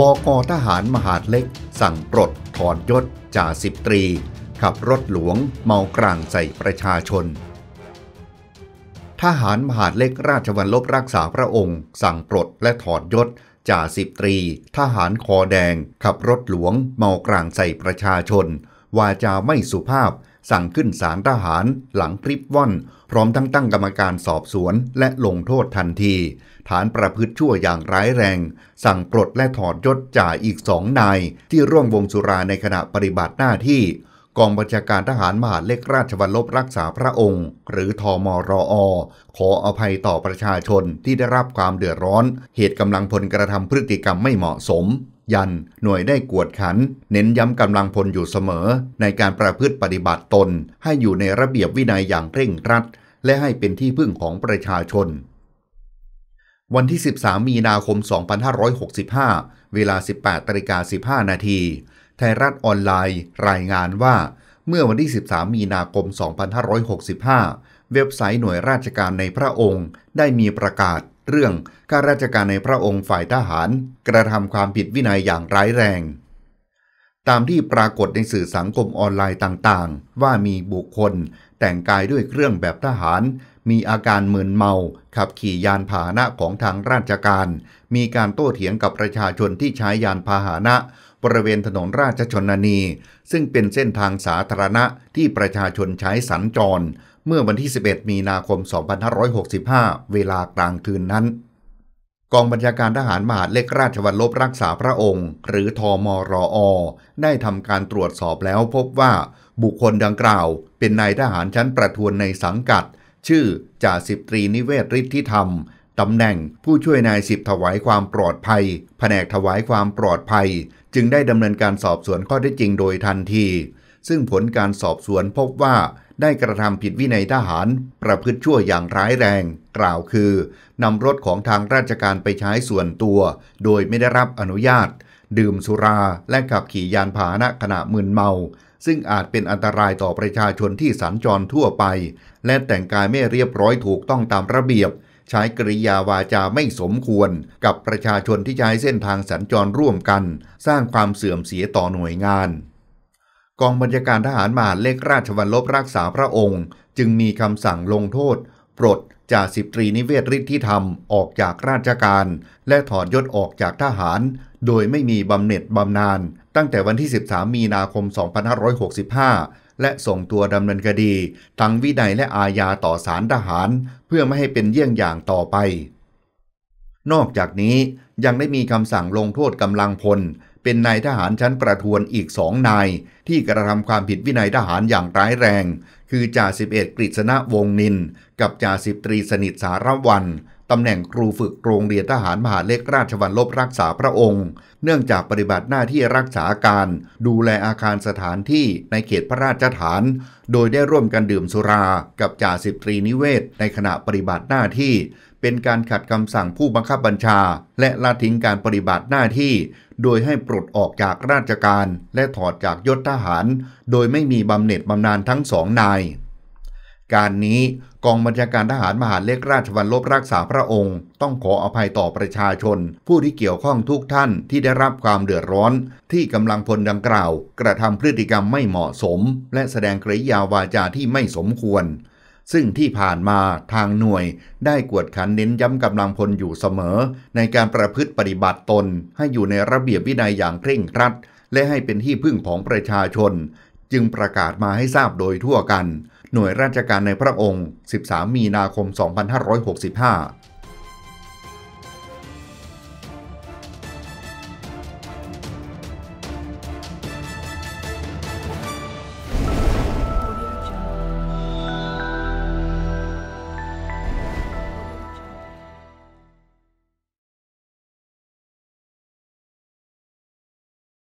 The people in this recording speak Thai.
บกทหารมหาดเล็ก สั่งปลดถอนยศจ่าสิบตรี ขับรถหลวงเมากร่างใส่ประชาชน ทหารมหาดเล็กราชวัลลบรักษาพระองค์ สั่งปลดและถอดยศจ่าสิบตรี ทหารคอแดง ขับรถหลวง เมากร่างใส่ประชาชน วาจาไม่สุภาพสั่งขึ้นศาลทหารหลังพริบว่อนพร้อมทั้งตั้งกรรมการสอบสวนและลงโทษทันที ฐานประพฤติชั่วอย่างร้ายแรง สั่งปลดและถอดยศจ่าอีกสองนาย ที่ร่วมวงสุราในขณะปฏิบัติหน้าที่กองบัญชาการทหารมหาเล็กราชวัลลบรักษาพระองค์ หรือทอมอรออขออภัยต่อประชาชนที่ได้รับความเดือดร้อน เหตุกำลังพลกระทำพฤติกรรมไม่เหมาะสมยันหน่วยได้กวดขัน เน้นย้ำกำลังพลอยู่เสมอ ในการประพฤติปฏิบัติตนให้อยู่ในระเบียบวินัยอย่างเร่งรัดและให้เป็นที่พึ่งของประชาชน วันที่ 13 มีนาคม 2565 เวลา 18ตริกา15นาที ไทยรัฐออนไลน์ รายงานว่า เมื่อวันที่ 13 มีนาคม 2565 เว็บไซต์หน่วยราชการในพระองค์ได้มีประกาศเรื่องข้าราชการในพระองค์ฝ่ายทหารกระทำความผิดวินัยอย่างร้ายแรงตามที่ปรากฏในสื่อสังคมออนไลน์ต่างๆ ว่ามีบุคคลแต่งกายด้วยเครื่องแบบทหาร มีอาการมึนเมา ขับขี่ยานพาหนะของทางราชการ มีการโต้เถียงกับประชาชนที่ใช้ยานพาหนะบริเวณถนนราชชนนี ซึ่งเป็นเส้นทางสาธารณะที่ประชาชนใช้สัญจร เมื่อวันที่ 11 มีนาคม 2565 เวลากลางคืนนั้นกองบัญชาการทหารมหาเล็กราชวัลลบรักษาพระองค์ หรือทอมรออได้ทำการตรวจสอบแล้วพบว่าบุคคลดังกล่าวเป็นนายทหารชั้นประทวนในสังกัด ชื่อจ่าสิบตรีนิเวศฤทธิธรรม ตำแหน่งผู้ช่วยนายสิบถวายความปลอดภัย แผนกถวายความปลอดภัย จึงได้ดำเนินการสอบสวนข้อเท็จจริงโดยทันทีซึ่งผลการสอบสวนพบว่าได้กระทำผิดวินัยทหาร ประพฤติชั่วอย่างร้ายแรง กล่าวคือนำรถของทางราชการไปใช้ส่วนตัว โดยไม่ได้รับอนุญาต ดื่มสุรา และขับขี่ยานพาหนะขณะมึนเมา ซึ่งอาจเป็นอันตรายต่อประชาชนที่สัญจรทั่วไป และแต่งกายไม่เรียบร้อยถูกต้องตามระเบียบ ใช้กริยาวาจาไม่สมควร กับประชาชนที่ใช้เส้นทางสัญจรร่วมกัน สร้างความเสื่อมเสียต่อหน่วยงานกองบัญชาการทหารมหาเล็กราชวัลลบรักษาพระองค์ จึงมีคำสั่งลงโทษปลดจ่าสิบตรีนิเวศิทธิธรรมออกจากราชการ และถอดยศออกจากทหาร โดยไม่มีบำเหน็จบำนาญตั้งแต่วันที่ 13 มีนาคม 2565 และส่งตัวดำเนินคดี ทั้งวินัยและอาญาต่อสารทหารเพื่อไม่ให้เป็นเยี่ยงอย่างต่อไป นอกจากนี้ยังได้มีคำสั่งลงโทษกำลังพลเป็นนายทหารชั้นประทวนอีกสองนายที่กระทำความผิดวินัยทหารอย่างร้ายแรง คือจ่าสิบเอกกฤษณะวงนิน กับจ่าสิบตรีสนิทสารวัน ตำแหน่งครูฝึกโรงเรียนทหารมหาเล็กราชวัลลบรักษาพระองค์ เนื่องจากปฏิบัติหน้าที่รักษาการ ดูแลอาคารสถานที่ในเขตพระราชฐาน โดยได้ร่วมกันดื่มสุรา กับจ่าสิบตรีนิเวศ ในขณะปฏิบัติหน้าที่เป็นการขัดคำสั่งผู้บังคับบัญชา และละทิ้งการปฏิบัติหน้าที่ โดยให้ปลดออกจากราชการ และถอดจากยศทหาร โดยไม่มีบำเหน็จบำนาญทั้งสองนาย การนี้กองบัญชาการทหารมหาเล็กราชวัลลบรักษาพระองค์ ต้องขออภัยต่อประชาชน ผู้ที่เกี่ยวข้องทุกท่านที่ได้รับความเดือดร้อนที่กำลังพลดังกล่าว กระทำพฤติกรรมไม่เหมาะสม และแสดงกริยาวาจาที่ไม่สมควรซึ่งที่ผ่านมาทางหน่วยได้กวดขันเน้นย้ำกำลังพลอยู่เสมอ ในการประพฤติปฏิบัติตนให้อยู่ในระเบียบวินัยอย่างเคร่งครัดและให้เป็นที่พึ่งของประชาชน จึงประกาศมาให้ทราบโดยทั่วกัน หน่วยราชการในพระองค์ 13 มีนาคม 2565